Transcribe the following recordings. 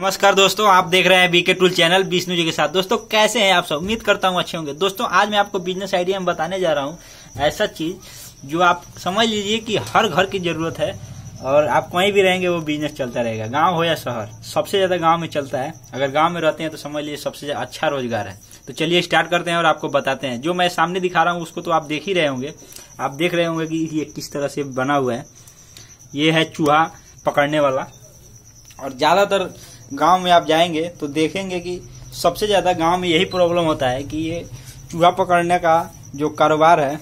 नमस्कार दोस्तों आप देख रहे हैं BK tool channel Vishnu ji के साथ दोस्तों कैसे हैं आप सब उम्मीद करता हूं अच्छे होंगे दोस्तों आज मैं आपको बिजनेस आइडिया में बताने जा रहा हूं ऐसा चीज जो आप समझ लीजिए कि हर घर की जरूरत है और आप कहीं भी रहेंगे वो बिजनेस चलता रहेगा गांव हो या शहर सबसे ज्यादा गांव में चलता है अगर गांव में रहते हैं तो समझ लीजिए सबसे अच्छा रोजगार है तो चलिए स्टार्ट करते हैं और आपको बताते हैं जो मैं सामने दिखा रहा हूँ उसको तो आप देख ही रहे होंगे आप देख रहे होंगे कि ये किस तरह से बना हुआ है ये है चूहा पकड़ने वाला और ज्यादातर गांव में आप जाएंगे तो देखेंगे कि सबसे ज़्यादा गांव में यही प्रॉब्लम होता है कि ये चूहा पकड़ने का जो कारोबार है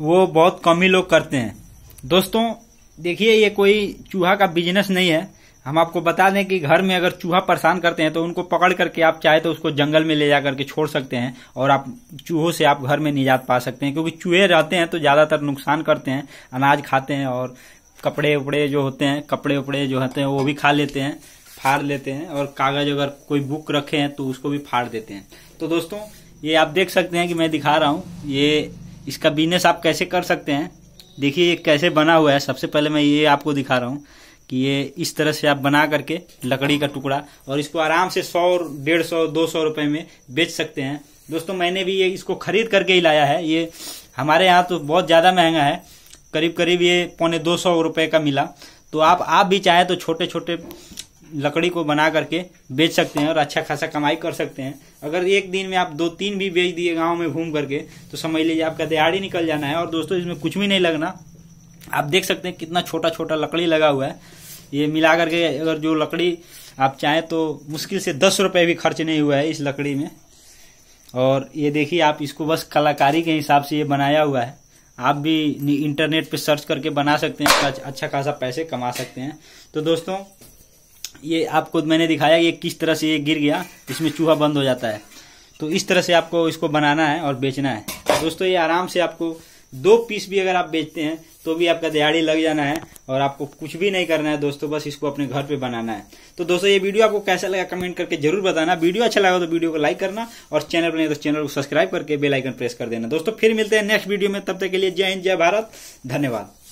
वो बहुत कम ही लोग करते हैं दोस्तों देखिए ये कोई चूहा का बिजनेस नहीं है हम आपको बता दें कि घर में अगर चूहा परेशान करते हैं तो उनको पकड़ करके आप चाहे तो उसको जंगल में ले जा करके छोड़ सकते हैं और आप चूहों से आप घर में निजात पा सकते हैं क्योंकि चूहे रहते हैं तो ज़्यादातर नुकसान करते हैं अनाज खाते हैं और कपड़े उपड़े जो होते हैं कपड़े उपड़े जो होते हैं वो भी खा लेते हैं फाड़ लेते हैं और कागज अगर कोई बुक रखे हैं तो उसको भी फाड़ देते हैं तो दोस्तों ये आप देख सकते हैं कि मैं दिखा रहा हूँ ये इसका बिजनेस आप कैसे कर सकते हैं देखिए ये कैसे बना हुआ है सबसे पहले मैं ये आपको दिखा रहा हूँ कि ये इस तरह से आप बना करके लकड़ी का टुकड़ा और इसको आराम से सौ डेढ़ सौ दो सौ रुपये में बेच सकते हैं दोस्तों मैंने भी ये इसको खरीद करके ही लाया है ये हमारे यहाँ तो बहुत ज़्यादा महंगा है करीब करीब ये पौने दो सौ रुपये का मिला तो आप आप भी चाहें तो छोटे छोटे लकड़ी को बना करके बेच सकते हैं और अच्छा खासा कमाई कर सकते हैं अगर एक दिन में आप दो तीन भी बेच दिए गांव में घूम करके तो समझ लीजिए आपका दिहाड़ी निकल जाना है और दोस्तों इसमें कुछ भी नहीं लगना आप देख सकते हैं कितना छोटा छोटा लकड़ी लगा हुआ है ये मिला करके अगर जो लकड़ी आप चाहें तो मुश्किल से दस रुपये भी खर्च नहीं हुआ है इस लकड़ी में और ये देखिए आप इसको बस कलाकारी के हिसाब से ये बनाया हुआ है आप भी इंटरनेट पे सर्च करके बना सकते हैं अच्छा खासा पैसे कमा सकते हैं तो दोस्तों ये आपको मैंने दिखाया ये किस तरह से ये गिर गया इसमें चूहा बंद हो जाता है तो इस तरह से आपको इसको बनाना है और बेचना है दोस्तों ये आराम से आपको दो पीस भी अगर आप बेचते हैं तो भी आपका दिहाड़ी लग जाना है और आपको कुछ भी नहीं करना है दोस्तों बस इसको अपने घर पे बनाना है तो दोस्तों ये वीडियो आपको कैसा लगा कमेंट करके जरूर बताना वीडियो अच्छा लगा तो वीडियो को लाइक करना और चैनल पर नहीं तो चैनल को सब्सक्राइब करके बेलाइकन प्रेस कर देना दोस्तों फिर मिलते हैं नेक्स्ट वीडियो में तब तक के लिए जय हिंद जय भारत धन्यवाद